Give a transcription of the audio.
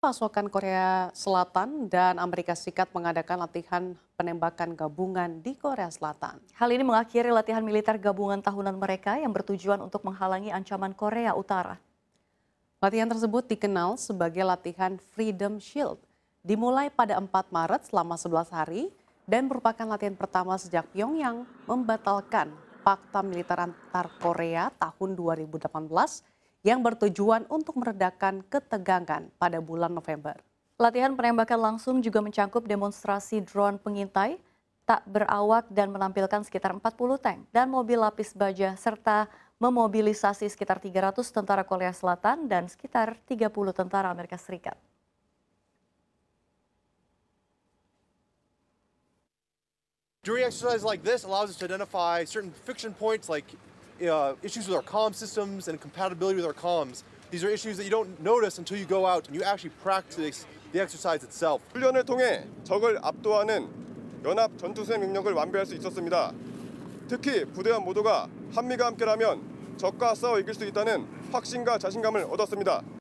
Pasukan Korea Selatan dan Amerika Serikat mengadakan latihan penembakan gabungan di Korea Selatan. Hal ini mengakhiri latihan militer gabungan tahunan mereka yang bertujuan untuk menghalangi ancaman Korea Utara. Latihan tersebut dikenal sebagai latihan Freedom Shield, dimulai pada 4 Maret selama 11 hari dan merupakan latihan pertama sejak Pyongyang membatalkan fakta Militer Antar Korea tahun 2018 yang bertujuan untuk meredakan ketegangan pada bulan November. Latihan penembakan langsung juga mencangkup demonstrasi drone pengintai, tak berawak dan menampilkan sekitar 40 tank dan mobil lapis baja serta memobilisasi sekitar 300 tentara Korea Selatan dan sekitar 30 tentara Amerika Serikat. Doing exercises like this allows us to identify certain friction points like uh, issues with our comm systems and compatibility with our comms. These are issues that you don't notice until you go out and you actually practice the exercise itself. 훈련을 통해 적을 압도하는 연합 전투세 능력을 완비할 수 있었습니다. 특히 부대원 모두가 한미가 함께라면 적과 싸워 이길 수 있다는 확신과 자신감을 얻었습니다.